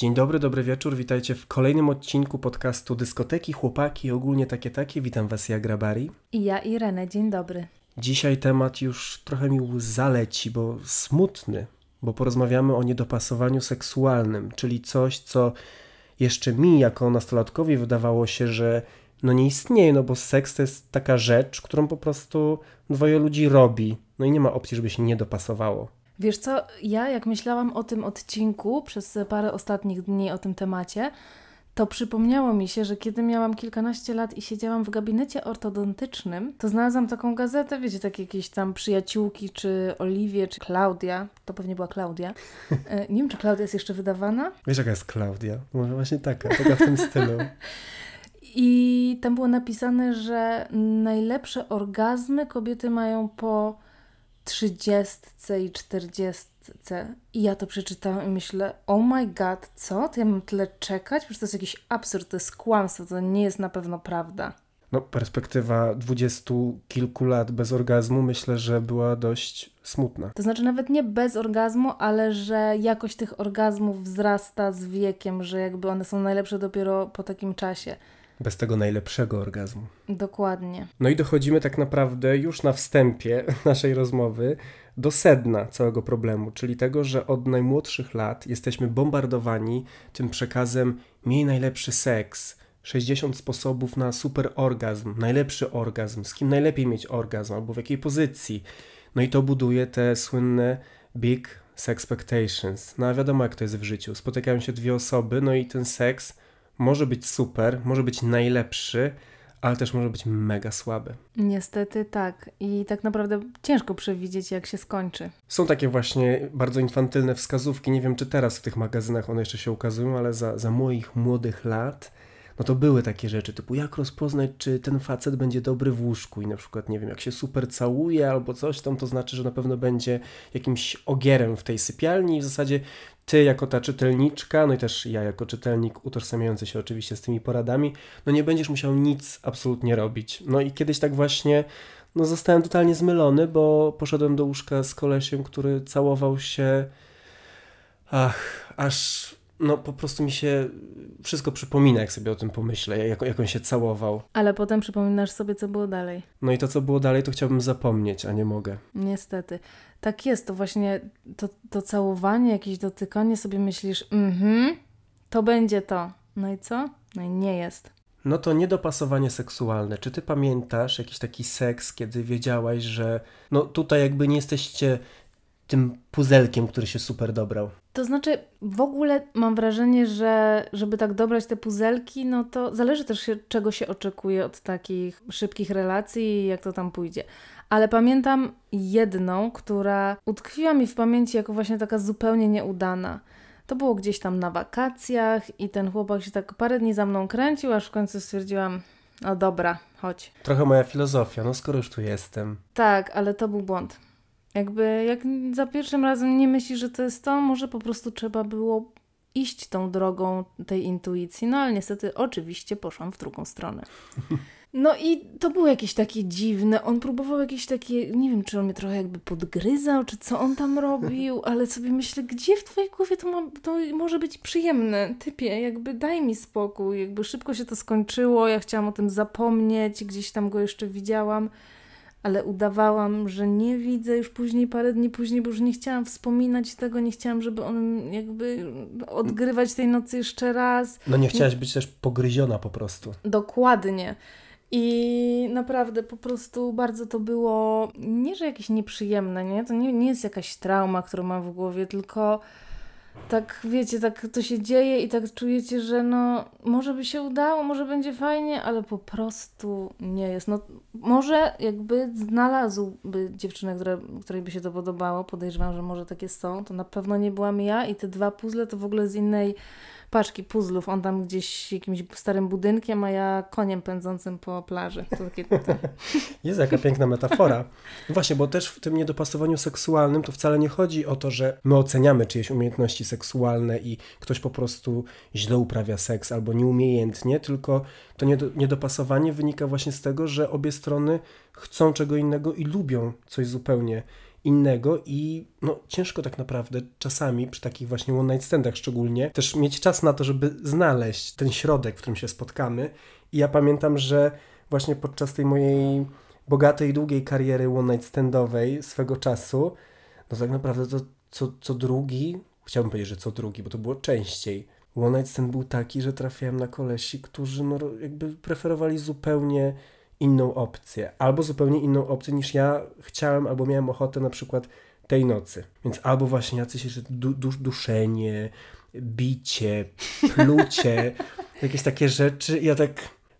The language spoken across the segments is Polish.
Dzień dobry, dobry wieczór, witajcie w kolejnym odcinku podcastu Dyskoteki, Chłopaki, ogólnie takie takie. Witam Was, ja Grabari. I ja Irene, dzień dobry. Dzisiaj temat już trochę mi zaleci, bo smutny, bo porozmawiamy o niedopasowaniu seksualnym, czyli coś, co jeszcze mi jako nastolatkowi wydawało się, że no nie istnieje, no bo seks to jest taka rzecz, którą po prostu dwoje ludzi robi, no i nie ma opcji, żeby się nie dopasowało. Wiesz co, ja jak myślałam o tym odcinku przez parę ostatnich dni o tym temacie, to przypomniało mi się, że kiedy miałam kilkanaście lat i siedziałam w gabinecie ortodontycznym, to znalazłam taką gazetę, wiecie, tak jakieś tam przyjaciółki, czy Oliwie, czy Klaudia. To pewnie była Klaudia. E, nie wiem, czy Klaudia jest jeszcze wydawana. Wiesz, jaka jest Klaudia? Może właśnie taka, taka w tym stylu. I tam było napisane, że najlepsze orgazmy kobiety mają po 30 i 40. I ja to przeczytałam i myślę, oh my god, co? To ja mam tyle czekać? Przecież to jest jakiś absurd, to jest kłamstwo, to nie jest na pewno prawda. No, perspektywa dwudziestu kilku lat bez orgazmu myślę, że była dość smutna. To znaczy nawet nie bez orgazmu, ale że jakość tych orgazmów wzrasta z wiekiem, że jakby one są najlepsze dopiero po takim czasie bez tego najlepszego orgazmu. Dokładnie. No i dochodzimy tak naprawdę już na wstępie naszej rozmowy do sedna całego problemu, czyli tego, że od najmłodszych lat jesteśmy bombardowani tym przekazem miej najlepszy seks, 60 sposobów na super orgazm, najlepszy orgazm, z kim najlepiej mieć orgazm albo w jakiej pozycji. No i to buduje te słynne big expectations. No a wiadomo jak to jest w życiu. Spotykają się dwie osoby, no i ten seks może być super, może być najlepszy, ale też może być mega słaby. Niestety tak. I tak naprawdę ciężko przewidzieć, jak się skończy. Są takie właśnie bardzo infantylne wskazówki. Nie wiem, czy teraz w tych magazynach one jeszcze się ukazują, ale za, za moich młodych lat no to były takie rzeczy typu jak rozpoznać, czy ten facet będzie dobry w łóżku i na przykład, nie wiem, jak się super całuje albo coś tam, to znaczy, że na pewno będzie jakimś ogierem w tej sypialni i w zasadzie ty jako ta czytelniczka, no i też ja jako czytelnik utożsamiający się oczywiście z tymi poradami, no nie będziesz musiał nic absolutnie robić. No i kiedyś tak właśnie no zostałem totalnie zmylony, bo poszedłem do łóżka z kolesiem, który całował się ach, aż no po prostu mi się wszystko przypomina, jak sobie o tym pomyślę, jak, jak on się całował. Ale potem przypominasz sobie, co było dalej. No i to, co było dalej, to chciałbym zapomnieć, a nie mogę. Niestety. Tak jest, to właśnie to, to całowanie, jakieś dotykanie sobie myślisz, mhm, to będzie to. No i co? No i nie jest. No to niedopasowanie seksualne. Czy ty pamiętasz jakiś taki seks, kiedy wiedziałaś, że no tutaj jakby nie jesteście tym puzelkiem, który się super dobrał. To znaczy, w ogóle mam wrażenie, że żeby tak dobrać te puzelki, no to zależy też, się, czego się oczekuje od takich szybkich relacji i jak to tam pójdzie. Ale pamiętam jedną, która utkwiła mi w pamięci jako właśnie taka zupełnie nieudana. To było gdzieś tam na wakacjach i ten chłopak się tak parę dni za mną kręcił, aż w końcu stwierdziłam, no dobra, chodź. Trochę moja filozofia, no skoro już tu jestem. Tak, ale to był błąd. Jakby jak za pierwszym razem nie myśli, że to jest to, może po prostu trzeba było iść tą drogą tej intuicji. No ale niestety oczywiście poszłam w drugą stronę. No i to było jakieś takie dziwne. On próbował jakieś takie, nie wiem, czy on mnie trochę jakby podgryzał, czy co on tam robił, ale sobie myślę, gdzie w twojej głowie to, ma, to może być przyjemne, typie, jakby daj mi spokój, jakby szybko się to skończyło, ja chciałam o tym zapomnieć, gdzieś tam go jeszcze widziałam ale udawałam, że nie widzę już później, parę dni później, bo już nie chciałam wspominać tego, nie chciałam, żeby on jakby odgrywać tej nocy jeszcze raz. No nie chciałaś być też pogryziona po prostu. Dokładnie. I naprawdę po prostu bardzo to było nie, że jakieś nieprzyjemne, nie? To nie, nie jest jakaś trauma, którą mam w głowie, tylko tak wiecie, tak to się dzieje i tak czujecie, że no może by się udało, może będzie fajnie, ale po prostu nie jest. No może jakby znalazłby dziewczynę, która której by się to podobało, podejrzewam, że może takie są, to na pewno nie byłam ja i te dwa puzzle to w ogóle z innej paczki puzzlów. On tam gdzieś jakimś starym budynkiem, a ja koniem pędzącym po plaży. To takie... Jest jaka piękna metafora. No właśnie, bo też w tym niedopasowaniu seksualnym to wcale nie chodzi o to, że my oceniamy czyjeś umiejętności seksualne i ktoś po prostu źle uprawia seks albo nieumiejętnie, tylko to niedopasowanie wynika właśnie z tego, że obie strony chcą czego innego i lubią coś zupełnie innego i no, ciężko tak naprawdę czasami przy takich właśnie one night standach szczególnie też mieć czas na to, żeby znaleźć ten środek, w którym się spotkamy. I ja pamiętam, że właśnie podczas tej mojej bogatej, długiej kariery one night standowej swego czasu, no tak naprawdę to co, co drugi, chciałbym powiedzieć, że co drugi, bo to było częściej. One night stand był taki, że trafiałem na kolesi, którzy no, jakby preferowali zupełnie inną opcję, albo zupełnie inną opcję niż ja chciałem, albo miałem ochotę na przykład tej nocy. Więc albo właśnie jacyś jeszcze du, duszenie, bicie, plucie, jakieś takie rzeczy. Ja tak,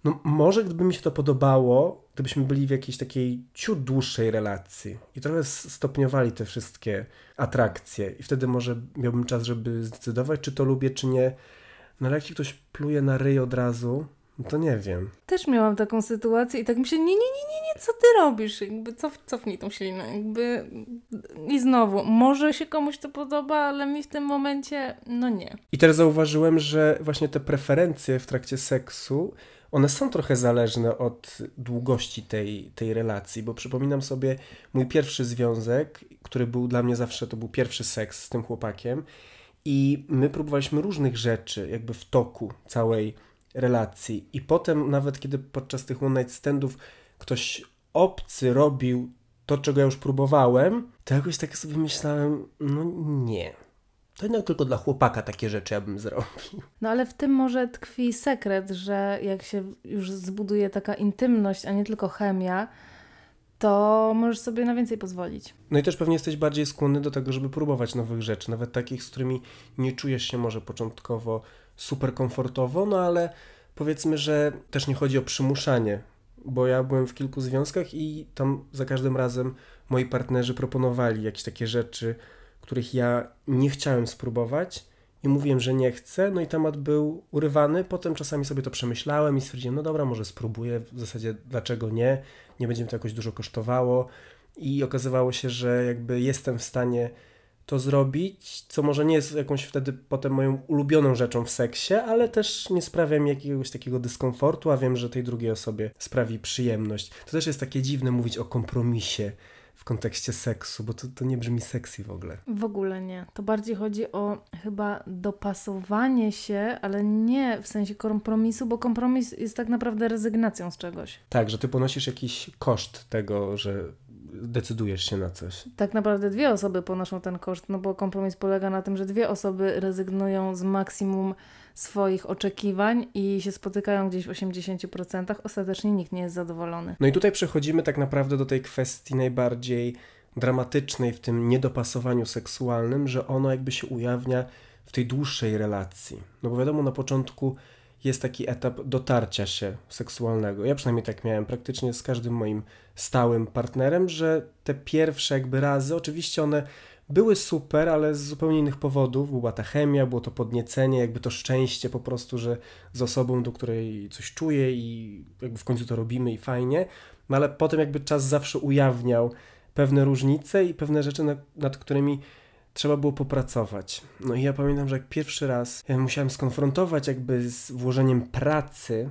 no może gdyby mi się to podobało, gdybyśmy byli w jakiejś takiej ciut dłuższej relacji i trochę stopniowali te wszystkie atrakcje i wtedy może miałbym czas, żeby zdecydować, czy to lubię, czy nie. No ale jak ktoś pluje na ryj od razu, to nie wiem. Też miałam taką sytuację i tak mi się nie, nie, nie, nie, nie, co ty robisz? Jakby cof, cofnij tą ślinę. Jakby... I znowu, może się komuś to podoba, ale mi w tym momencie, no nie. I teraz zauważyłem, że właśnie te preferencje w trakcie seksu, one są trochę zależne od długości tej, tej relacji, bo przypominam sobie mój pierwszy związek, który był dla mnie zawsze, to był pierwszy seks z tym chłopakiem i my próbowaliśmy różnych rzeczy jakby w toku całej relacji. I potem, nawet kiedy podczas tych one night standów ktoś obcy robił to, czego ja już próbowałem, to jakoś tak sobie myślałem, no nie. To jednak tylko dla chłopaka takie rzeczy ja bym zrobił. No ale w tym może tkwi sekret, że jak się już zbuduje taka intymność, a nie tylko chemia, to możesz sobie na więcej pozwolić. No i też pewnie jesteś bardziej skłonny do tego, żeby próbować nowych rzeczy, nawet takich, z którymi nie czujesz się może początkowo super komfortowo, no ale powiedzmy, że też nie chodzi o przymuszanie, bo ja byłem w kilku związkach i tam za każdym razem moi partnerzy proponowali jakieś takie rzeczy, których ja nie chciałem spróbować i mówiłem, że nie chcę, no i temat był urywany. Potem czasami sobie to przemyślałem i stwierdziłem, no dobra, może spróbuję, w zasadzie dlaczego nie, nie będzie mi to jakoś dużo kosztowało. I okazywało się, że jakby jestem w stanie to zrobić, co może nie jest jakąś wtedy potem moją ulubioną rzeczą w seksie, ale też nie sprawia mi jakiegoś takiego dyskomfortu, a wiem, że tej drugiej osobie sprawi przyjemność. To też jest takie dziwne mówić o kompromisie w kontekście seksu, bo to, to nie brzmi sexy w ogóle. W ogóle nie. To bardziej chodzi o chyba dopasowanie się, ale nie w sensie kompromisu, bo kompromis jest tak naprawdę rezygnacją z czegoś. Tak, że ty ponosisz jakiś koszt tego, że decydujesz się na coś. Tak naprawdę dwie osoby ponoszą ten koszt, no bo kompromis polega na tym, że dwie osoby rezygnują z maksimum swoich oczekiwań i się spotykają gdzieś w 80%, ostatecznie nikt nie jest zadowolony. No i tutaj przechodzimy tak naprawdę do tej kwestii najbardziej dramatycznej w tym niedopasowaniu seksualnym, że ono jakby się ujawnia w tej dłuższej relacji. No bo wiadomo, na początku jest taki etap dotarcia się seksualnego. Ja przynajmniej tak miałem praktycznie z każdym moim stałym partnerem, że te pierwsze jakby razy, oczywiście one były super, ale z zupełnie innych powodów. Była ta chemia, było to podniecenie, jakby to szczęście po prostu, że z osobą, do której coś czuję i jakby w końcu to robimy i fajnie. No ale potem jakby czas zawsze ujawniał pewne różnice i pewne rzeczy, nad, nad którymi trzeba było popracować. No i ja pamiętam, że jak pierwszy raz e, musiałem skonfrontować jakby z włożeniem pracy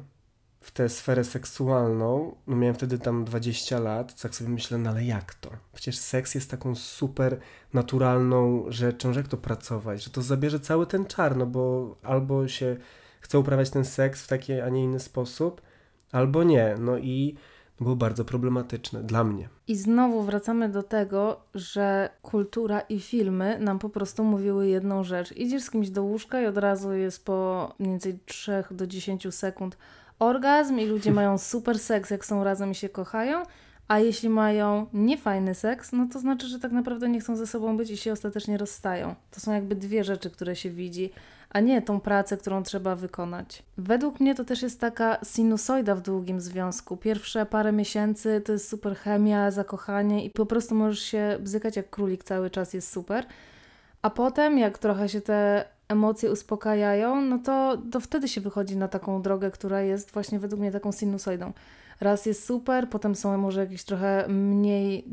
w tę sferę seksualną, no miałem wtedy tam 20 lat, tak sobie myślę, no ale jak to? Przecież seks jest taką super naturalną rzeczą, że jak to pracować, że to zabierze cały ten czar, no bo albo się chce uprawiać ten seks w taki, a nie inny sposób, albo nie. No i było bardzo problematyczne dla mnie. I znowu wracamy do tego, że kultura i filmy nam po prostu mówiły jedną rzecz. Idziesz z kimś do łóżka i od razu jest po mniej więcej 3 do 10 sekund orgazm i ludzie mają super seks, jak są razem i się kochają. A jeśli mają niefajny seks, no to znaczy, że tak naprawdę nie chcą ze sobą być i się ostatecznie rozstają. To są jakby dwie rzeczy, które się widzi a nie tą pracę, którą trzeba wykonać. Według mnie to też jest taka sinusoida w długim związku. Pierwsze parę miesięcy to jest super chemia, zakochanie i po prostu możesz się bzykać jak królik cały czas, jest super. A potem, jak trochę się te emocje uspokajają, no to, to wtedy się wychodzi na taką drogę, która jest właśnie według mnie taką sinusoidą. Raz jest super, potem są może jakieś trochę mniej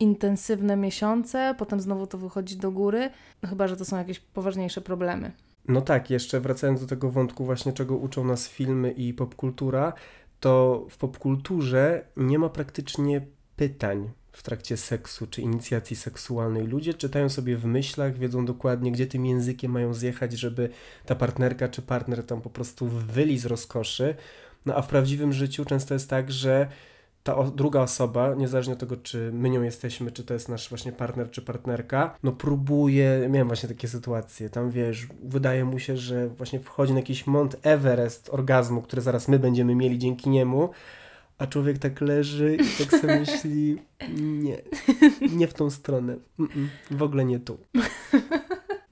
intensywne miesiące, potem znowu to wychodzi do góry, no chyba że to są jakieś poważniejsze problemy. No tak, jeszcze wracając do tego wątku właśnie czego uczą nas filmy i popkultura, to w popkulturze nie ma praktycznie pytań w trakcie seksu czy inicjacji seksualnej. Ludzie czytają sobie w myślach, wiedzą dokładnie, gdzie tym językiem mają zjechać, żeby ta partnerka czy partner tam po prostu wyli z rozkoszy. No a w prawdziwym życiu często jest tak, że ta o, druga osoba, niezależnie od tego, czy my nią jesteśmy, czy to jest nasz właśnie partner, czy partnerka, no próbuje, miałem właśnie takie sytuacje, tam wiesz, wydaje mu się, że właśnie wchodzi na jakiś Mount Everest orgazmu, który zaraz my będziemy mieli dzięki niemu, a człowiek tak leży i tak sobie myśli, nie, nie w tą stronę, w ogóle nie tu.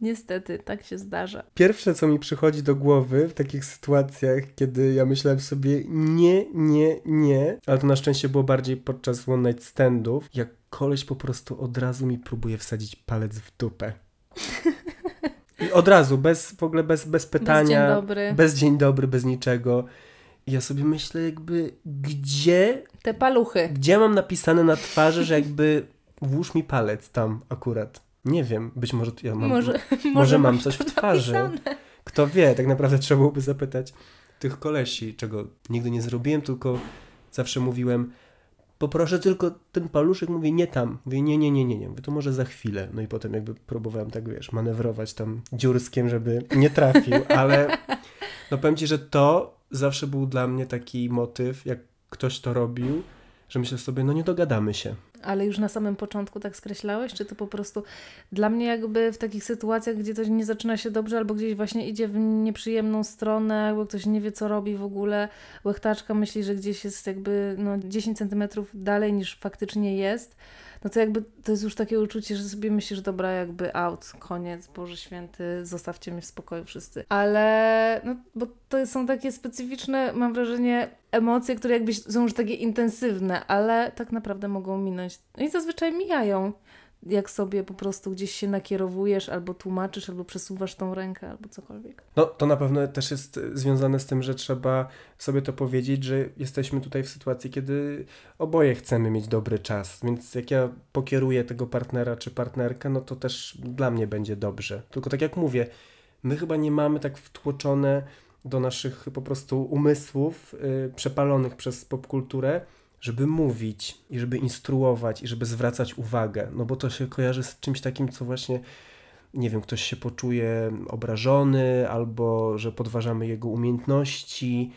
Niestety, tak się zdarza. Pierwsze, co mi przychodzi do głowy w takich sytuacjach, kiedy ja myślałem sobie nie, nie, nie, ale to na szczęście było bardziej podczas one night standów, jak koleś po prostu od razu mi próbuje wsadzić palec w dupę. I od razu, bez w ogóle bez, bez pytania. Bez dzień dobry. Bez dzień dobry, bez niczego. I ja sobie myślę, jakby gdzie. Te paluchy. Gdzie mam napisane na twarzy, że jakby włóż mi palec tam akurat. Nie wiem, być może ja mam, może, może mam coś w twarzy. Napisane. Kto wie, tak naprawdę trzeba byłoby zapytać tych kolesi, czego nigdy nie zrobiłem, tylko zawsze mówiłem, poproszę tylko ten paluszek, mówię nie tam, mówię nie, nie, nie, nie, nie, mówię, to może za chwilę. No i potem jakby próbowałem tak, wiesz, manewrować tam dziurskiem, żeby nie trafił, ale no powiem Ci, że to zawsze był dla mnie taki motyw, jak ktoś to robił, że myślę sobie, no nie dogadamy się. Ale już na samym początku tak skreślałeś? Czy to po prostu dla mnie jakby w takich sytuacjach, gdzie coś nie zaczyna się dobrze albo gdzieś właśnie idzie w nieprzyjemną stronę, albo ktoś nie wie co robi w ogóle, łechtaczka myśli, że gdzieś jest jakby no, 10 centymetrów dalej niż faktycznie jest, no to jakby to jest już takie uczucie, że sobie myślisz, dobra, jakby out, koniec, Boże Święty, zostawcie mnie w spokoju wszyscy. Ale, no, bo to są takie specyficzne, mam wrażenie, emocje, które jakby są już takie intensywne, ale tak naprawdę mogą minąć. No i zazwyczaj mijają jak sobie po prostu gdzieś się nakierowujesz, albo tłumaczysz, albo przesuwasz tą rękę, albo cokolwiek. No to na pewno też jest e, związane z tym, że trzeba sobie to powiedzieć, że jesteśmy tutaj w sytuacji, kiedy oboje chcemy mieć dobry czas, więc jak ja pokieruję tego partnera czy partnerkę, no to też dla mnie będzie dobrze. Tylko tak jak mówię, my chyba nie mamy tak wtłoczone do naszych po prostu umysłów yy, przepalonych przez popkulturę, żeby mówić i żeby instruować i żeby zwracać uwagę, no bo to się kojarzy z czymś takim, co właśnie nie wiem, ktoś się poczuje obrażony, albo że podważamy jego umiejętności,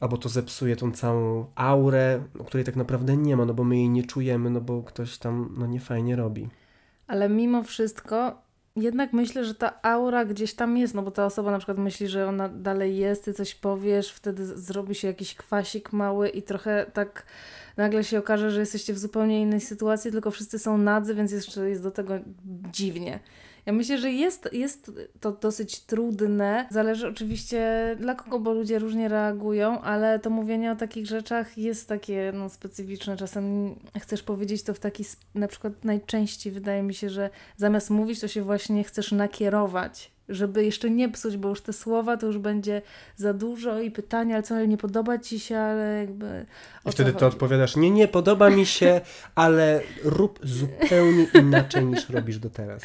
albo to zepsuje tą całą aurę, której tak naprawdę nie ma, no bo my jej nie czujemy, no bo ktoś tam no nie fajnie robi. Ale mimo wszystko jednak myślę, że ta aura gdzieś tam jest, no bo ta osoba na przykład myśli, że ona dalej jest, ty coś powiesz, wtedy zrobi się jakiś kwasik mały i trochę tak nagle się okaże, że jesteście w zupełnie innej sytuacji, tylko wszyscy są nadzy, więc jeszcze jest do tego dziwnie. Ja myślę, że jest, jest to dosyć trudne. Zależy oczywiście dla kogo, bo ludzie różnie reagują, ale to mówienie o takich rzeczach jest takie no, specyficzne. Czasem chcesz powiedzieć to w taki, na przykład najczęściej wydaje mi się, że zamiast mówić, to się właśnie chcesz nakierować żeby jeszcze nie psuć, bo już te słowa to już będzie za dużo i pytania, ale co, ale nie podoba ci się, ale jakby... I wtedy to odpowiadasz, nie, nie podoba mi się, ale rób zupełnie inaczej niż robisz do teraz.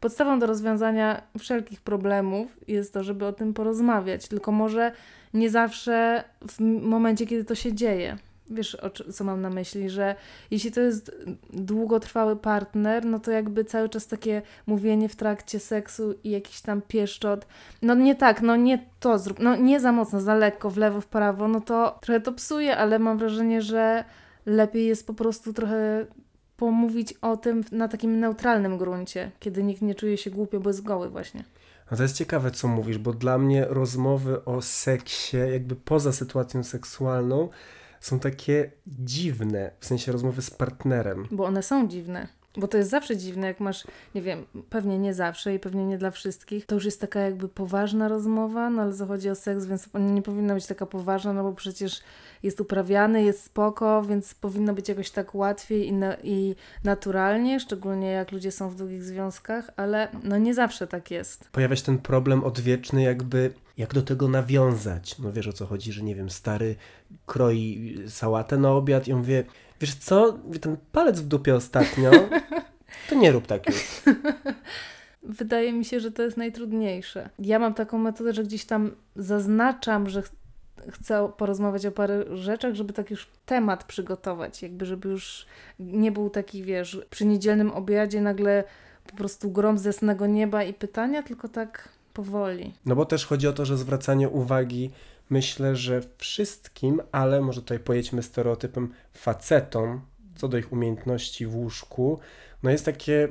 Podstawą do rozwiązania wszelkich problemów jest to, żeby o tym porozmawiać, tylko może nie zawsze w momencie, kiedy to się dzieje. Wiesz, co mam na myśli, że jeśli to jest długotrwały partner, no to jakby cały czas takie mówienie w trakcie seksu i jakiś tam pieszczot, no nie tak, no nie to zrób, no nie za mocno, za lekko, w lewo, w prawo, no to trochę to psuje, ale mam wrażenie, że lepiej jest po prostu trochę pomówić o tym na takim neutralnym gruncie, kiedy nikt nie czuje się głupio bez goły właśnie. No to jest ciekawe, co mówisz, bo dla mnie rozmowy o seksie, jakby poza sytuacją seksualną, są takie dziwne, w sensie rozmowy z partnerem. Bo one są dziwne. Bo to jest zawsze dziwne, jak masz, nie wiem, pewnie nie zawsze i pewnie nie dla wszystkich. To już jest taka jakby poważna rozmowa, no ale zachodzi o seks, więc nie powinna być taka poważna, no bo przecież jest uprawiany, jest spoko, więc powinno być jakoś tak łatwiej i, na, i naturalnie, szczególnie jak ludzie są w długich związkach, ale no nie zawsze tak jest. Pojawia się ten problem odwieczny, jakby jak do tego nawiązać. No wiesz o co chodzi, że nie wiem, stary kroi sałatę na obiad i on wie wiesz co, ten palec w dupie ostatnio, to nie rób tak już. Wydaje mi się, że to jest najtrudniejsze. Ja mam taką metodę, że gdzieś tam zaznaczam, że chcę porozmawiać o parę rzeczach, żeby tak już temat przygotować, jakby żeby już nie był taki, wiesz, przy niedzielnym obiadzie nagle po prostu grom z jasnego nieba i pytania, tylko tak powoli. No bo też chodzi o to, że zwracanie uwagi myślę, że wszystkim, ale może tutaj pojedźmy stereotypem facetom co do ich umiejętności w łóżku, no jest takie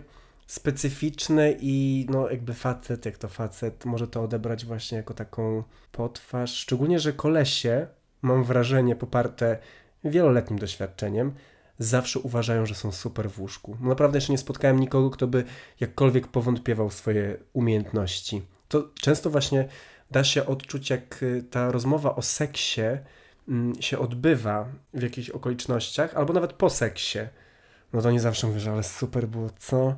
specyficzne i no jakby facet, jak to facet, może to odebrać właśnie jako taką potwarz, szczególnie, że kolesie, mam wrażenie poparte wieloletnim doświadczeniem, zawsze uważają, że są super w łóżku. No naprawdę jeszcze nie spotkałem nikogo, kto by jakkolwiek powątpiewał swoje umiejętności. To często właśnie da się odczuć, jak y, ta rozmowa o seksie mm, się odbywa w jakichś okolicznościach, albo nawet po seksie. No to nie zawsze mówię, że ale super było, co?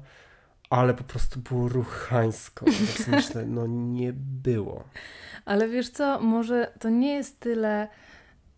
ale po prostu było ruchańsko. Więc tak myślę, no nie było. Ale wiesz co, może to nie jest tyle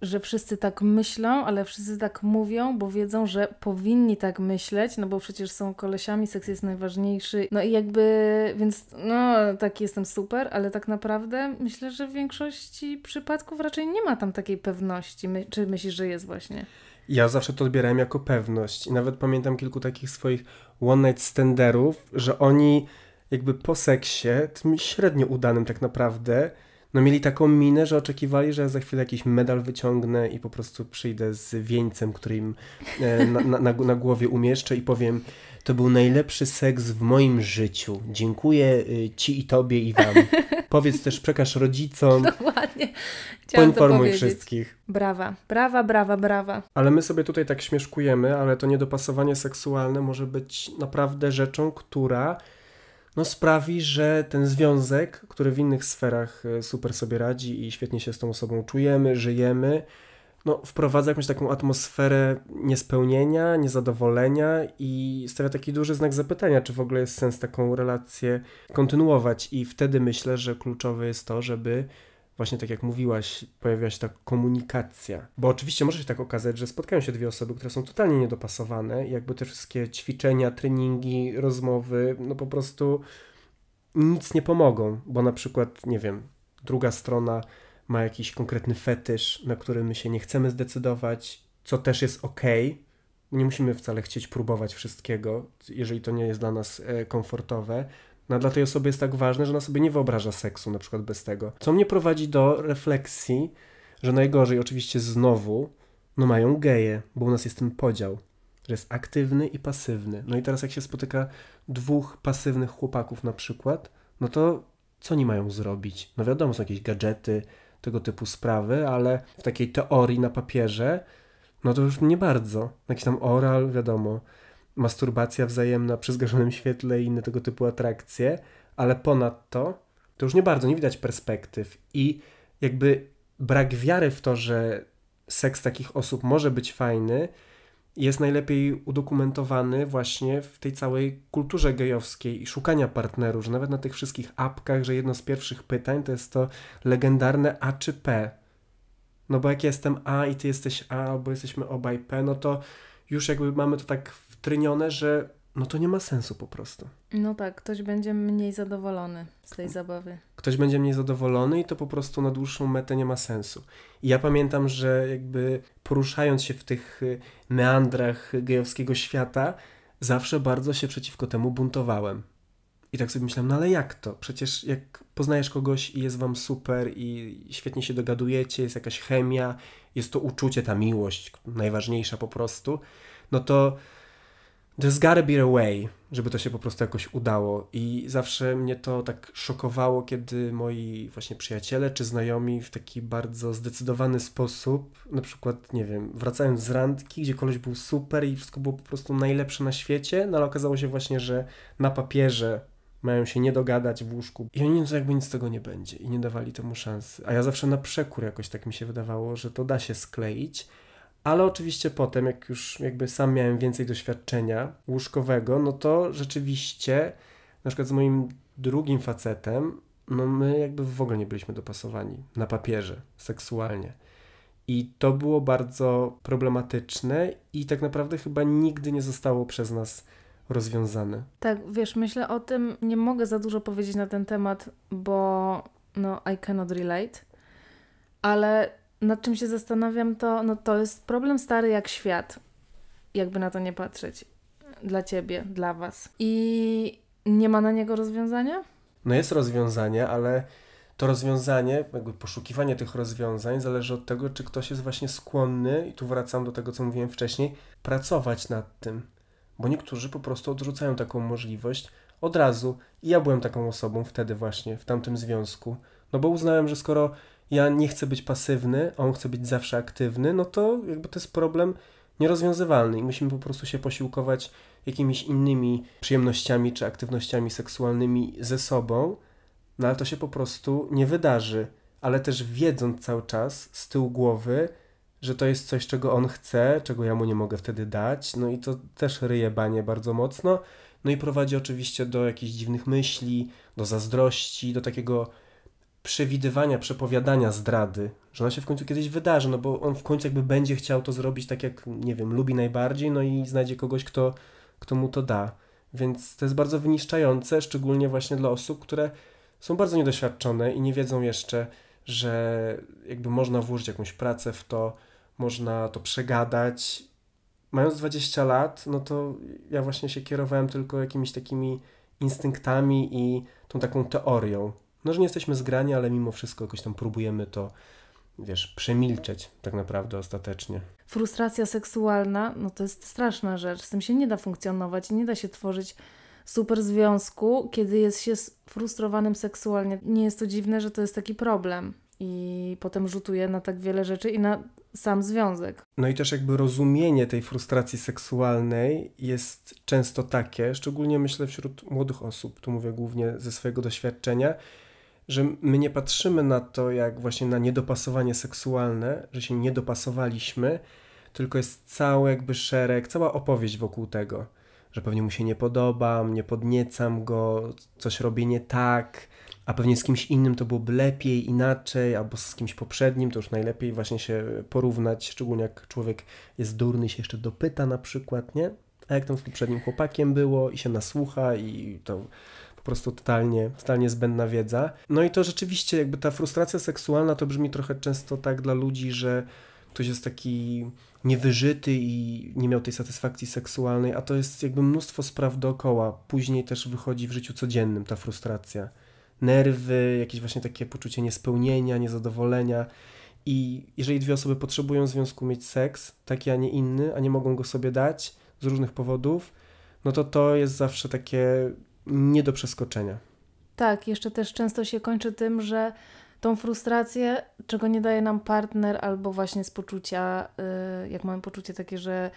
że wszyscy tak myślą, ale wszyscy tak mówią, bo wiedzą, że powinni tak myśleć, no bo przecież są kolesiami, seks jest najważniejszy. No i jakby, więc no tak jestem super, ale tak naprawdę myślę, że w większości przypadków raczej nie ma tam takiej pewności. My, czy myślisz, że jest właśnie? Ja zawsze to odbierałem jako pewność i nawet pamiętam kilku takich swoich one night standerów, że oni jakby po seksie, tym średnio udanym tak naprawdę, no mieli taką minę, że oczekiwali, że za chwilę jakiś medal wyciągnę i po prostu przyjdę z wieńcem, który im e, na, na, na, na głowie umieszczę i powiem to był najlepszy seks w moim życiu. Dziękuję y, ci i tobie i wam. Powiedz też, przekaż rodzicom. Dokładnie. Chciałam Poinformuj wszystkich. Brawa, brawa, brawa, brawa. Ale my sobie tutaj tak śmieszkujemy, ale to niedopasowanie seksualne może być naprawdę rzeczą, która no sprawi, że ten związek, który w innych sferach e, super sobie radzi i świetnie się z tą osobą czujemy, żyjemy, no, wprowadza jakąś taką atmosferę niespełnienia, niezadowolenia i stawia taki duży znak zapytania, czy w ogóle jest sens taką relację kontynuować. I wtedy myślę, że kluczowe jest to, żeby właśnie tak jak mówiłaś, pojawia się ta komunikacja. Bo oczywiście może się tak okazać, że spotkają się dwie osoby, które są totalnie niedopasowane, jakby te wszystkie ćwiczenia, treningi, rozmowy, no po prostu nic nie pomogą, bo na przykład, nie wiem, druga strona ma jakiś konkretny fetysz, na który my się nie chcemy zdecydować, co też jest ok. Nie musimy wcale chcieć próbować wszystkiego, jeżeli to nie jest dla nas e, komfortowe no, dla tej osoby jest tak ważne, że ona sobie nie wyobraża seksu na przykład bez tego. Co mnie prowadzi do refleksji, że najgorzej oczywiście znowu, no mają geje, bo u nas jest ten podział, że jest aktywny i pasywny. No i teraz jak się spotyka dwóch pasywnych chłopaków na przykład, no to co oni mają zrobić? No wiadomo, są jakieś gadżety, tego typu sprawy, ale w takiej teorii na papierze, no to już nie bardzo. Jakiś tam oral, wiadomo, masturbacja wzajemna przy zgaszonym świetle i inne tego typu atrakcje, ale ponadto to już nie bardzo, nie widać perspektyw i jakby brak wiary w to, że seks takich osób może być fajny, jest najlepiej udokumentowany właśnie w tej całej kulturze gejowskiej i szukania partnerów, że nawet na tych wszystkich apkach, że jedno z pierwszych pytań to jest to legendarne A czy P. No bo jak jestem A i ty jesteś A, albo jesteśmy obaj P, no to już jakby mamy to tak wtrynione, że no to nie ma sensu po prostu. No tak, ktoś będzie mniej zadowolony z tej zabawy. Ktoś będzie mniej zadowolony i to po prostu na dłuższą metę nie ma sensu. I ja pamiętam, że jakby poruszając się w tych y, meandrach gejowskiego świata, zawsze bardzo się przeciwko temu buntowałem. I tak sobie myślałem, no ale jak to? Przecież jak poznajesz kogoś i jest wam super i świetnie się dogadujecie, jest jakaś chemia, jest to uczucie, ta miłość, najważniejsza po prostu, no to There's gotta be a way, żeby to się po prostu jakoś udało. I zawsze mnie to tak szokowało, kiedy moi właśnie przyjaciele czy znajomi w taki bardzo zdecydowany sposób, na przykład, nie wiem, wracając z randki, gdzie koleś był super i wszystko było po prostu najlepsze na świecie, no ale okazało się właśnie, że na papierze mają się nie dogadać w łóżku. I oni że jakby nic z tego nie będzie i nie dawali temu szansy. A ja zawsze na przekór jakoś tak mi się wydawało, że to da się skleić. Ale oczywiście potem, jak już jakby sam miałem więcej doświadczenia łóżkowego, no to rzeczywiście, na przykład z moim drugim facetem, no my jakby w ogóle nie byliśmy dopasowani na papierze, seksualnie. I to było bardzo problematyczne i tak naprawdę chyba nigdy nie zostało przez nas rozwiązane. Tak, wiesz, myślę o tym, nie mogę za dużo powiedzieć na ten temat, bo no I cannot relate, ale nad czym się zastanawiam, to no to jest problem stary jak świat, jakby na to nie patrzeć. Dla ciebie, dla was. I nie ma na niego rozwiązania? No jest rozwiązanie, ale to rozwiązanie, jakby poszukiwanie tych rozwiązań zależy od tego, czy ktoś jest właśnie skłonny, i tu wracam do tego, co mówiłem wcześniej, pracować nad tym. Bo niektórzy po prostu odrzucają taką możliwość od razu. I ja byłem taką osobą wtedy właśnie, w tamtym związku. No bo uznałem, że skoro ja nie chcę być pasywny, on chce być zawsze aktywny, no to jakby to jest problem nierozwiązywalny i musimy po prostu się posiłkować jakimiś innymi przyjemnościami czy aktywnościami seksualnymi ze sobą, no ale to się po prostu nie wydarzy. Ale też wiedząc cały czas z tyłu głowy, że to jest coś, czego on chce, czego ja mu nie mogę wtedy dać, no i to też ryje banie bardzo mocno, no i prowadzi oczywiście do jakichś dziwnych myśli, do zazdrości, do takiego przewidywania, przepowiadania zdrady, że ona się w końcu kiedyś wydarzy, no bo on w końcu jakby będzie chciał to zrobić tak, jak, nie wiem, lubi najbardziej, no i znajdzie kogoś, kto, kto mu to da. Więc to jest bardzo wyniszczające, szczególnie właśnie dla osób, które są bardzo niedoświadczone i nie wiedzą jeszcze, że jakby można włożyć jakąś pracę w to, można to przegadać. Mając 20 lat, no to ja właśnie się kierowałem tylko jakimiś takimi instynktami i tą taką teorią no, że nie jesteśmy zgrani, ale mimo wszystko jakoś tam próbujemy to, wiesz, przemilczeć tak naprawdę ostatecznie. Frustracja seksualna, no to jest straszna rzecz. Z tym się nie da funkcjonować, nie da się tworzyć super związku, kiedy jest się frustrowanym seksualnie. Nie jest to dziwne, że to jest taki problem. I potem rzutuje na tak wiele rzeczy i na sam związek. No i też jakby rozumienie tej frustracji seksualnej jest często takie, szczególnie myślę wśród młodych osób, tu mówię głównie ze swojego doświadczenia, że my nie patrzymy na to jak właśnie na niedopasowanie seksualne, że się nie dopasowaliśmy, tylko jest cały jakby szereg, cała opowieść wokół tego, że pewnie mu się nie podobam, nie podniecam go, coś robię nie tak, a pewnie z kimś innym to byłoby lepiej, inaczej, albo z kimś poprzednim to już najlepiej właśnie się porównać, szczególnie jak człowiek jest durny się jeszcze dopyta na przykład, nie? A jak tam z poprzednim chłopakiem było i się nasłucha i to po prostu totalnie, totalnie zbędna wiedza. No i to rzeczywiście jakby ta frustracja seksualna to brzmi trochę często tak dla ludzi, że ktoś jest taki niewyżyty i nie miał tej satysfakcji seksualnej, a to jest jakby mnóstwo spraw dookoła. Później też wychodzi w życiu codziennym ta frustracja. Nerwy, jakieś właśnie takie poczucie niespełnienia, niezadowolenia. I jeżeli dwie osoby potrzebują w związku mieć seks, taki, a nie inny, a nie mogą go sobie dać z różnych powodów, no to to jest zawsze takie nie do przeskoczenia. Tak, jeszcze też często się kończy tym, że tą frustrację, czego nie daje nam partner, albo właśnie z poczucia, y, jak mamy poczucie takie, że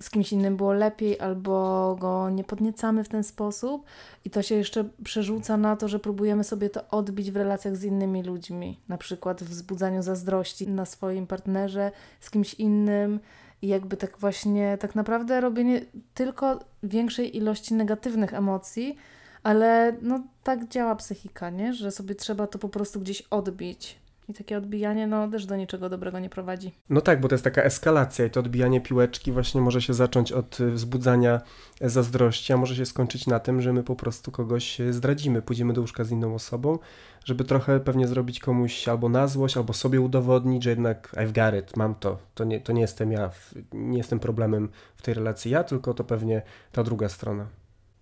z kimś innym było lepiej, albo go nie podniecamy w ten sposób, i to się jeszcze przerzuca na to, że próbujemy sobie to odbić w relacjach z innymi ludźmi, na przykład w wzbudzaniu zazdrości na swoim partnerze, z kimś innym i jakby tak właśnie, tak naprawdę robienie tylko większej ilości negatywnych emocji, ale no tak działa psychika, nie? Że sobie trzeba to po prostu gdzieś odbić. I takie odbijanie no, też do niczego dobrego nie prowadzi. No tak, bo to jest taka eskalacja i to odbijanie piłeczki właśnie może się zacząć od y, wzbudzania e, zazdrości, a może się skończyć na tym, że my po prostu kogoś e, zdradzimy, pójdziemy do łóżka z inną osobą, żeby trochę pewnie zrobić komuś albo na złość, albo sobie udowodnić, że jednak I've got it, mam to, to nie, to nie jestem ja, nie jestem problemem w tej relacji ja, tylko to pewnie ta druga strona.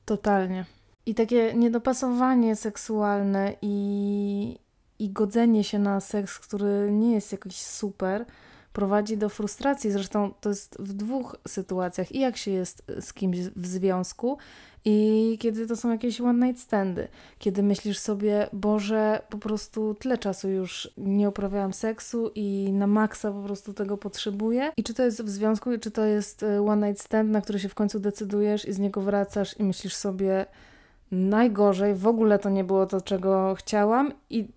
Totalnie. I takie niedopasowanie seksualne i i godzenie się na seks, który nie jest jakiś super, prowadzi do frustracji. Zresztą to jest w dwóch sytuacjach: i jak się jest z kimś w związku, i kiedy to są jakieś one night standy, kiedy myślisz sobie, Boże, po prostu tyle czasu już nie uprawiałam seksu i na maksa po prostu tego potrzebuję. I czy to jest w związku, i czy to jest y, one night stand, na który się w końcu decydujesz i z niego wracasz i myślisz sobie, najgorzej, w ogóle to nie było to, czego chciałam i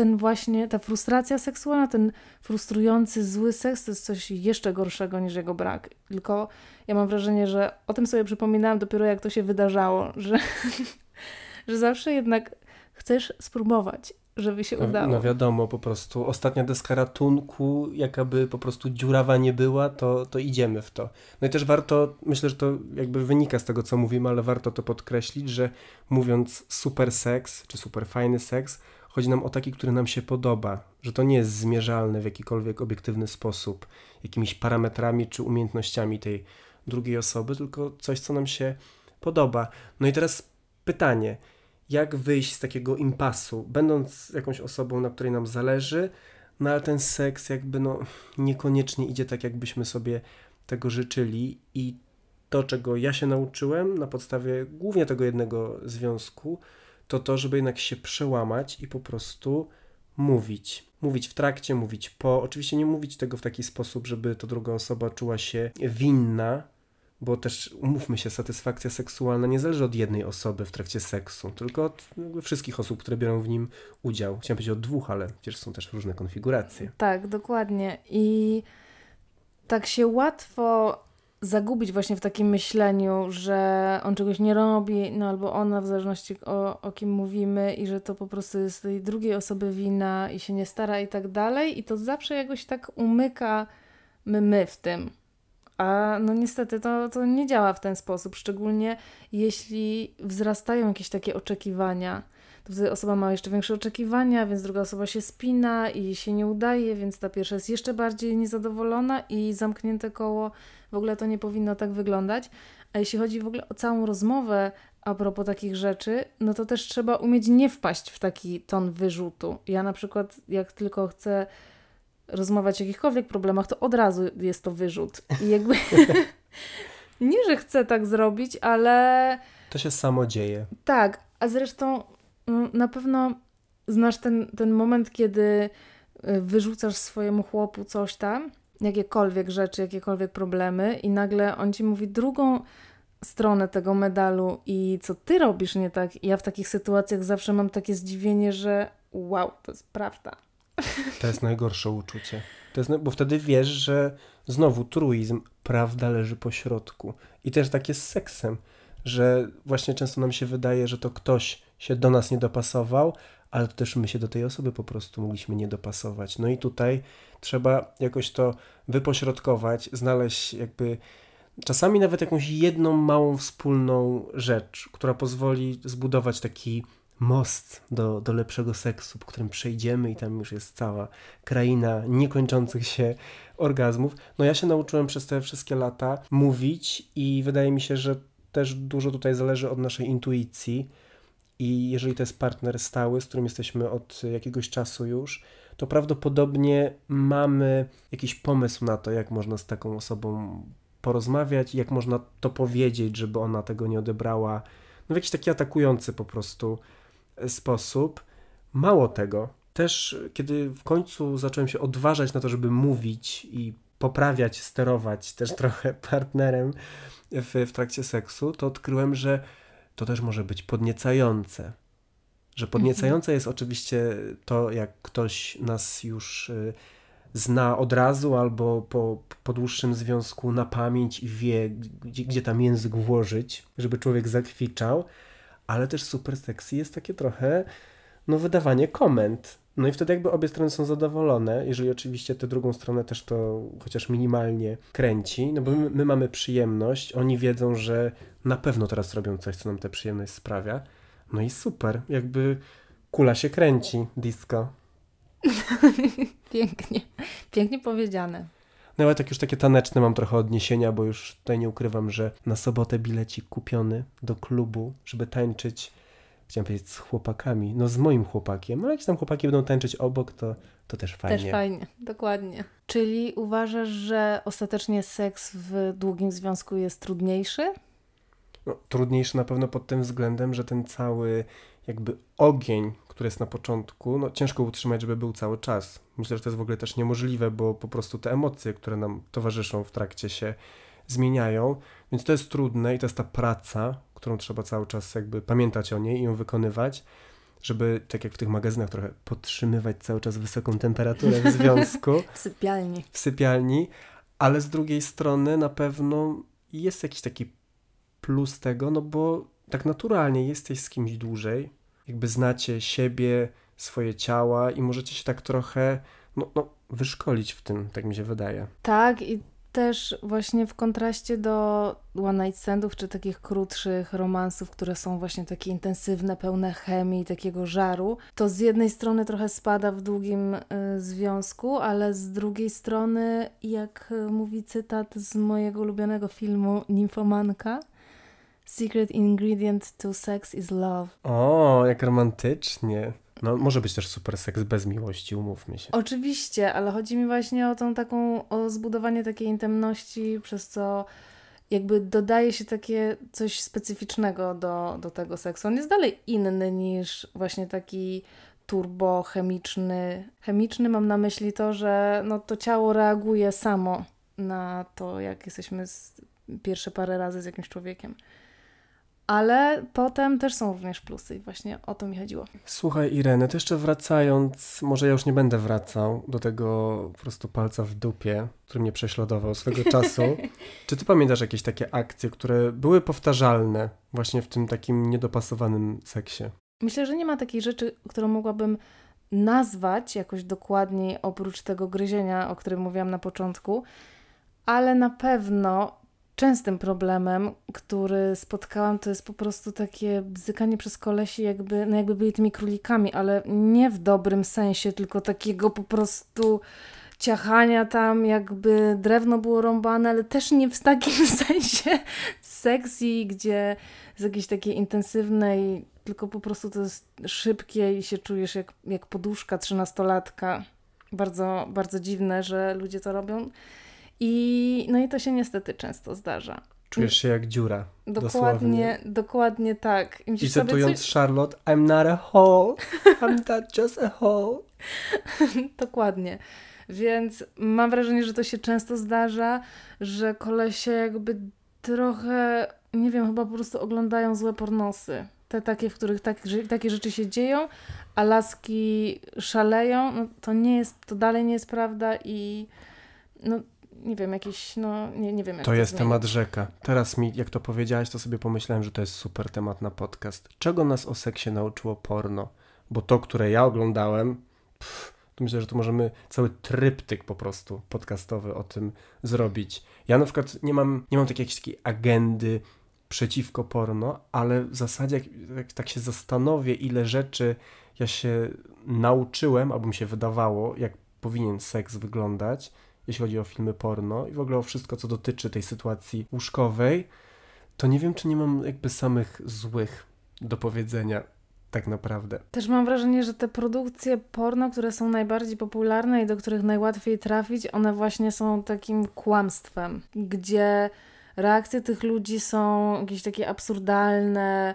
ten właśnie, ta frustracja seksualna, ten frustrujący, zły seks to jest coś jeszcze gorszego niż jego brak. Tylko ja mam wrażenie, że o tym sobie przypominałam dopiero jak to się wydarzało, że, że zawsze jednak chcesz spróbować żeby się udało. No, no wiadomo, po prostu ostatnia deska ratunku, jakaby po prostu dziurawa nie była, to, to idziemy w to. No i też warto, myślę, że to jakby wynika z tego, co mówimy, ale warto to podkreślić, że mówiąc super seks, czy super fajny seks, Chodzi nam o taki, który nam się podoba, że to nie jest zmierzalne w jakikolwiek obiektywny sposób, jakimiś parametrami czy umiejętnościami tej drugiej osoby, tylko coś, co nam się podoba. No i teraz pytanie, jak wyjść z takiego impasu, będąc jakąś osobą, na której nam zależy, no ale ten seks jakby no niekoniecznie idzie tak, jakbyśmy sobie tego życzyli i to, czego ja się nauczyłem na podstawie głównie tego jednego związku, to to, żeby jednak się przełamać i po prostu mówić. Mówić w trakcie, mówić po. Oczywiście nie mówić tego w taki sposób, żeby to druga osoba czuła się winna, bo też umówmy się, satysfakcja seksualna nie zależy od jednej osoby w trakcie seksu, tylko od wszystkich osób, które biorą w nim udział. Chciałem powiedzieć od dwóch, ale przecież są też różne konfiguracje. Tak, dokładnie. I tak się łatwo zagubić właśnie w takim myśleniu, że on czegoś nie robi, no albo ona, w zależności o, o kim mówimy, i że to po prostu jest tej drugiej osoby wina i się nie stara i tak dalej. I to zawsze jakoś tak umyka my, my w tym. A no niestety to, to nie działa w ten sposób, szczególnie jeśli wzrastają jakieś takie oczekiwania to wtedy osoba ma jeszcze większe oczekiwania, więc druga osoba się spina i się nie udaje, więc ta pierwsza jest jeszcze bardziej niezadowolona i zamknięte koło. W ogóle to nie powinno tak wyglądać. A jeśli chodzi w ogóle o całą rozmowę a propos takich rzeczy, no to też trzeba umieć nie wpaść w taki ton wyrzutu. Ja na przykład, jak tylko chcę rozmawiać o jakichkolwiek problemach, to od razu jest to wyrzut. I jakby. nie, że chcę tak zrobić, ale. To się samo dzieje. Tak, a zresztą no, na pewno znasz ten, ten moment, kiedy e, wyrzucasz swojemu chłopu coś tam, jakiekolwiek rzeczy, jakiekolwiek problemy, i nagle on ci mówi drugą stronę tego medalu i co ty robisz nie tak. ja w takich sytuacjach zawsze mam takie zdziwienie, że wow, to jest prawda. To jest najgorsze uczucie. To jest, bo wtedy wiesz, że znowu truizm, prawda leży po środku. I też tak jest z seksem, że właśnie często nam się wydaje, że to ktoś się do nas nie dopasował, ale też my się do tej osoby po prostu mogliśmy nie dopasować. No i tutaj trzeba jakoś to wypośrodkować, znaleźć jakby czasami nawet jakąś jedną małą wspólną rzecz, która pozwoli zbudować taki most do, do lepszego seksu, po którym przejdziemy i tam już jest cała kraina niekończących się orgazmów. No ja się nauczyłem przez te wszystkie lata mówić i wydaje mi się, że też dużo tutaj zależy od naszej intuicji i jeżeli to jest partner stały, z którym jesteśmy od jakiegoś czasu już, to prawdopodobnie mamy jakiś pomysł na to, jak można z taką osobą porozmawiać, jak można to powiedzieć, żeby ona tego nie odebrała. No w jakiś taki atakujący po prostu e, sposób. Mało tego, też kiedy w końcu zacząłem się odważać na to, żeby mówić i poprawiać, sterować też trochę partnerem w, w trakcie seksu, to odkryłem, że to też może być podniecające. Że mhm. podniecające jest oczywiście to, jak ktoś nas już y, zna od razu albo po, po dłuższym związku na pamięć i wie, gdzie, gdzie tam język włożyć, żeby człowiek zakwiczał, ale też super sexy jest takie trochę no, wydawanie komend no i wtedy jakby obie strony są zadowolone, jeżeli oczywiście tę drugą stronę też to chociaż minimalnie kręci, no bo my, my mamy przyjemność, oni wiedzą, że na pewno teraz robią coś, co nam tę przyjemność sprawia. No i super, jakby kula się kręci, disco. Pięknie, pięknie powiedziane. No ale tak już takie taneczne mam trochę odniesienia, bo już tutaj nie ukrywam, że na sobotę bilecik kupiony do klubu, żeby tańczyć chciałem powiedzieć, z chłopakami, no z moim chłopakiem, ale jak tam chłopaki będą tańczyć obok, to, to też fajnie. Też fajnie, dokładnie. Czyli uważasz, że ostatecznie seks w długim związku jest trudniejszy? No, trudniejszy na pewno pod tym względem, że ten cały jakby ogień, który jest na początku, no ciężko utrzymać, żeby był cały czas. Myślę, że to jest w ogóle też niemożliwe, bo po prostu te emocje, które nam towarzyszą w trakcie się zmieniają, więc to jest trudne i to jest ta praca, którą trzeba cały czas jakby pamiętać o niej i ją wykonywać, żeby tak jak w tych magazynach trochę podtrzymywać cały czas wysoką temperaturę w związku. w sypialni. W sypialni, ale z drugiej strony na pewno jest jakiś taki plus tego, no bo tak naturalnie jesteś z kimś dłużej, jakby znacie siebie, swoje ciała i możecie się tak trochę no, no, wyszkolić w tym, tak mi się wydaje. Tak, i też właśnie w kontraście do one night standów, czy takich krótszych romansów, które są właśnie takie intensywne, pełne chemii, takiego żaru, to z jednej strony trochę spada w długim y, związku, ale z drugiej strony, jak y, mówi cytat z mojego ulubionego filmu Nimfomanka, Secret ingredient to sex is love. O, jak romantycznie. No, może być też super seks bez miłości, umówmy się. Oczywiście, ale chodzi mi właśnie o tą taką, o zbudowanie takiej intymności, przez co jakby dodaje się takie coś specyficznego do, do tego seksu. On jest dalej inny niż właśnie taki turbochemiczny. Chemiczny mam na myśli to, że no, to ciało reaguje samo na to, jak jesteśmy z, pierwsze parę razy z jakimś człowiekiem ale potem też są również plusy i właśnie o to mi chodziło. Słuchaj Ireny, to jeszcze wracając, może ja już nie będę wracał do tego po prostu palca w dupie, który mnie prześladował swego czasu. Czy ty pamiętasz jakieś takie akcje, które były powtarzalne właśnie w tym takim niedopasowanym seksie? Myślę, że nie ma takiej rzeczy, którą mogłabym nazwać jakoś dokładniej oprócz tego gryzienia, o którym mówiłam na początku, ale na pewno częstym problemem, który spotkałam, to jest po prostu takie bzykanie przez kolesi, jakby, no jakby byli tymi królikami, ale nie w dobrym sensie, tylko takiego po prostu ciachania tam, jakby drewno było rąbane, ale też nie w takim sensie sexy, gdzie z jakiejś takiej intensywnej, tylko po prostu to jest szybkie i się czujesz jak, jak poduszka trzynastolatka. Bardzo, bardzo dziwne, że ludzie to robią. I, no i to się niestety często zdarza. Czujesz się jak dziura. Dokładnie, dosłownie. dokładnie tak. I, I cytując coś... Charlotte, I'm not a hole, I'm not just a hole. dokładnie. Więc mam wrażenie, że to się często zdarza, że kolesie jakby trochę, nie wiem, chyba po prostu oglądają złe pornosy. Te takie, w których tak, takie rzeczy się dzieją, a laski szaleją, no to nie jest, to dalej nie jest prawda i no, nie wiem, jakiś, no nie, nie wiem. Jak to, to jest zmienić. temat rzeka. Teraz mi, jak to powiedziałaś, to sobie pomyślałem, że to jest super temat na podcast. Czego nas o seksie nauczyło porno? Bo to, które ja oglądałem, pff, to myślę, że tu możemy cały tryptyk po prostu podcastowy o tym zrobić. Ja na przykład nie mam, nie mam takiej jakiejś takiej agendy przeciwko porno, ale w zasadzie jak, jak tak się zastanowię, ile rzeczy ja się nauczyłem, albo mi się wydawało, jak powinien seks wyglądać, jeśli chodzi o filmy porno i w ogóle o wszystko, co dotyczy tej sytuacji łóżkowej, to nie wiem, czy nie mam jakby samych złych do powiedzenia tak naprawdę. Też mam wrażenie, że te produkcje porno, które są najbardziej popularne i do których najłatwiej trafić, one właśnie są takim kłamstwem, gdzie reakcje tych ludzi są jakieś takie absurdalne,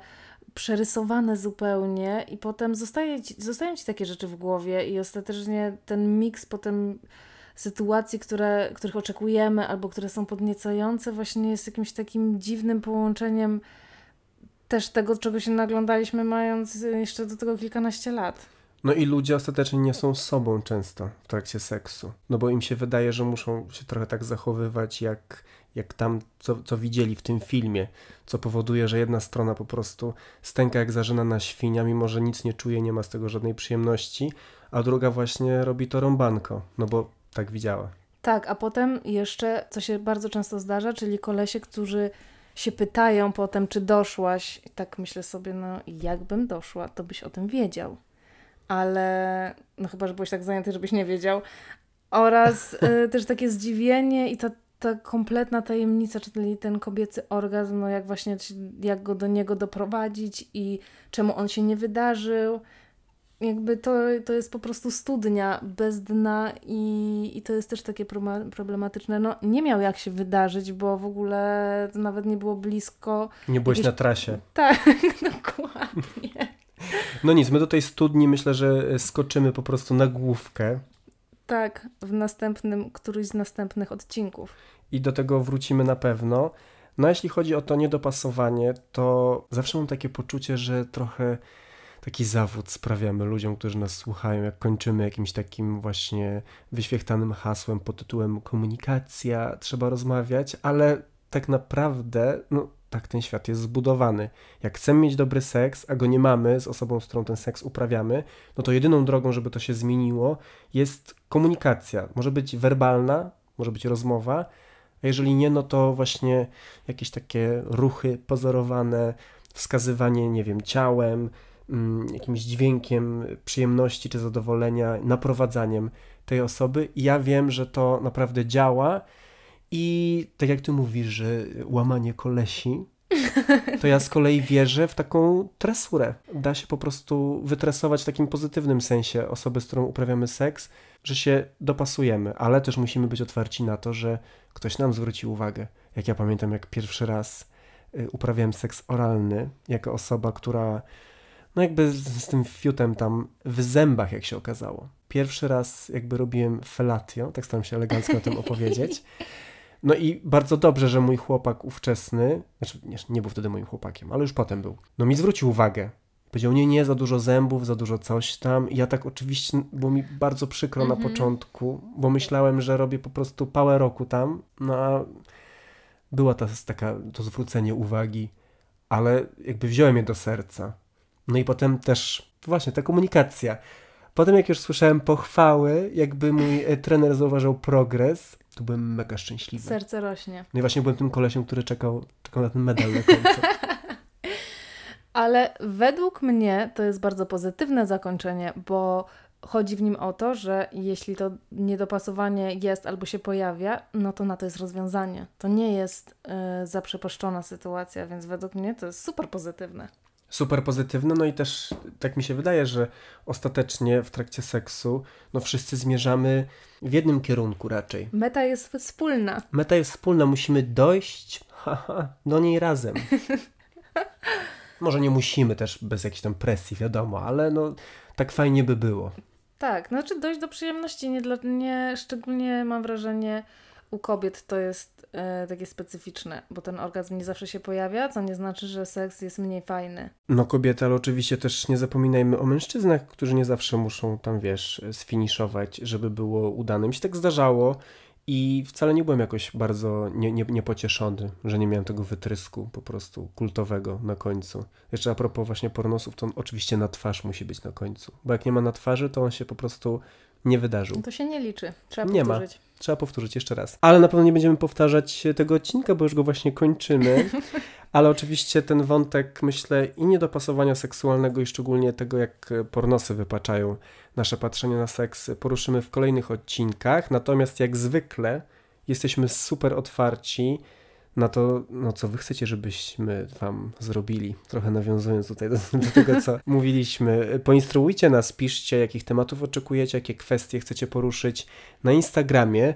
przerysowane zupełnie i potem zostaje ci, zostają ci takie rzeczy w głowie i ostatecznie ten miks potem sytuacji, które, których oczekujemy albo które są podniecające, właśnie jest jakimś takim dziwnym połączeniem też tego, czego się naglądaliśmy, mając y, jeszcze do tego kilkanaście lat. No i ludzie ostatecznie nie są sobą często w trakcie seksu, no bo im się wydaje, że muszą się trochę tak zachowywać, jak, jak tam, co, co widzieli w tym filmie, co powoduje, że jedna strona po prostu stęka jak na świnia, mimo że nic nie czuje, nie ma z tego żadnej przyjemności, a druga właśnie robi to rąbanko, no bo tak widziała. Tak, a potem jeszcze, co się bardzo często zdarza, czyli kolesie, którzy się pytają potem, czy doszłaś. I tak myślę sobie, no jakbym doszła, to byś o tym wiedział. Ale, no chyba, że byłeś tak zajęty, żebyś nie wiedział. Oraz y, też takie zdziwienie i ta, ta kompletna tajemnica, czyli ten kobiecy orgazm, no jak właśnie, jak go do niego doprowadzić i czemu on się nie wydarzył jakby to, to jest po prostu studnia bez dna i, i to jest też takie problematyczne. No, nie miał jak się wydarzyć, bo w ogóle to nawet nie było blisko. Nie byłeś jakieś... na trasie. Tak, dokładnie. No nic, my do tej studni myślę, że skoczymy po prostu na główkę. Tak, w następnym, któryś z następnych odcinków. I do tego wrócimy na pewno. No jeśli chodzi o to niedopasowanie, to zawsze mam takie poczucie, że trochę taki zawód sprawiamy ludziom, którzy nas słuchają, jak kończymy jakimś takim właśnie wyświechtanym hasłem pod tytułem komunikacja, trzeba rozmawiać, ale tak naprawdę, no tak ten świat jest zbudowany. Jak chcemy mieć dobry seks, a go nie mamy z osobą, z którą ten seks uprawiamy, no to jedyną drogą, żeby to się zmieniło, jest komunikacja. Może być werbalna, może być rozmowa, a jeżeli nie, no to właśnie jakieś takie ruchy pozorowane, wskazywanie, nie wiem, ciałem, Mm, jakimś dźwiękiem przyjemności czy zadowolenia, naprowadzaniem tej osoby. I ja wiem, że to naprawdę działa. I tak jak ty mówisz, że łamanie kolesi, to ja z kolei wierzę w taką tresurę. Da się po prostu wytresować w takim pozytywnym sensie osoby, z którą uprawiamy seks, że się dopasujemy, ale też musimy być otwarci na to, że ktoś nam zwróci uwagę. Jak ja pamiętam, jak pierwszy raz y, uprawiałem seks oralny jako osoba, która no jakby z tym fiutem tam w zębach, jak się okazało. Pierwszy raz jakby robiłem felatio, tak staram się elegancko o tym opowiedzieć. No i bardzo dobrze, że mój chłopak ówczesny, znaczy nie, nie był wtedy moim chłopakiem, ale już potem był, no mi zwrócił uwagę. Powiedział, nie, nie, za dużo zębów, za dużo coś tam. I ja tak oczywiście, było mi bardzo przykro mm -hmm. na mhm. początku, bo myślałem, że robię po prostu pałę roku tam. No a była ta, taka, to zwrócenie uwagi, ale jakby wziąłem je do serca no i potem też właśnie ta komunikacja. Potem jak już słyszałem pochwały, jakby mój e, trener zauważył progres, to byłem mega szczęśliwy. Serce rośnie. No i właśnie byłem tym kolesiem, który czekał, czekał na ten medal na końcu. Ale według mnie to jest bardzo pozytywne zakończenie, bo chodzi w nim o to, że jeśli to niedopasowanie jest albo się pojawia, no to na to jest rozwiązanie. To nie jest y, e, zaprzepaszczona sytuacja, więc według mnie to jest super pozytywne super pozytywne, no i też tak mi się wydaje, że ostatecznie w trakcie seksu, no wszyscy zmierzamy w jednym kierunku raczej. Meta jest wspólna. Meta jest wspólna, musimy dojść haha, do niej razem. Może nie musimy też bez jakiejś tam presji, wiadomo, ale no tak fajnie by było. Tak, znaczy dojść do przyjemności nie dla mnie, szczególnie mam wrażenie u kobiet to jest E, takie specyficzne, bo ten orgazm nie zawsze się pojawia, co nie znaczy, że seks jest mniej fajny. No kobiety, ale oczywiście też nie zapominajmy o mężczyznach, którzy nie zawsze muszą tam, wiesz, sfiniszować, żeby było udane. Mi się tak zdarzało i wcale nie byłem jakoś bardzo nie, nie, niepocieszony, że nie miałem tego wytrysku po prostu kultowego na końcu. Jeszcze a propos właśnie pornosów, to on oczywiście na twarz musi być na końcu, bo jak nie ma na twarzy, to on się po prostu nie wydarzył. To się nie liczy. Trzeba nie powtórzyć. Ma. Trzeba powtórzyć jeszcze raz. Ale na pewno nie będziemy powtarzać e, tego odcinka, bo już go właśnie kończymy. Ale oczywiście ten wątek, myślę, i niedopasowania seksualnego, i szczególnie tego, jak e, pornosy wypaczają nasze patrzenie na seks, poruszymy w kolejnych odcinkach. Natomiast jak zwykle jesteśmy super otwarci na to, no, co wy chcecie, żebyśmy wam zrobili. Trochę nawiązując tutaj do, do tego, co mówiliśmy. Poinstruujcie nas, piszcie, jakich tematów oczekujecie, jakie kwestie chcecie poruszyć na Instagramie.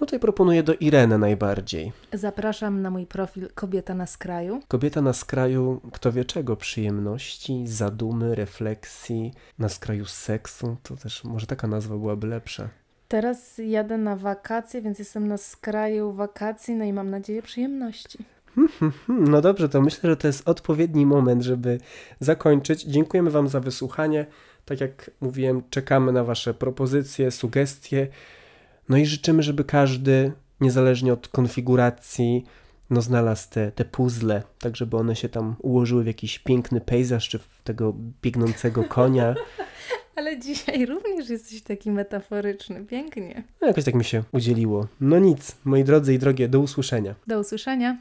No tutaj proponuję do Ireny najbardziej. Zapraszam na mój profil Kobieta na skraju. Kobieta na skraju, kto wie czego, przyjemności, zadumy, refleksji, na skraju seksu, to też może taka nazwa byłaby lepsza. Teraz jadę na wakacje, więc jestem na skraju wakacji, no i mam nadzieję przyjemności. Hmm, hmm, hmm. No dobrze, to myślę, że to jest odpowiedni moment, żeby zakończyć. Dziękujemy Wam za wysłuchanie. Tak jak mówiłem, czekamy na Wasze propozycje, sugestie. No i życzymy, żeby każdy, niezależnie od konfiguracji, no znalazł te, te puzzle, tak żeby one się tam ułożyły w jakiś piękny pejzaż, czy w tego biegnącego konia. Ale dzisiaj również jesteś taki metaforyczny. Pięknie. No jakoś tak mi się udzieliło. No nic, moi drodzy i drogie, do usłyszenia. Do usłyszenia.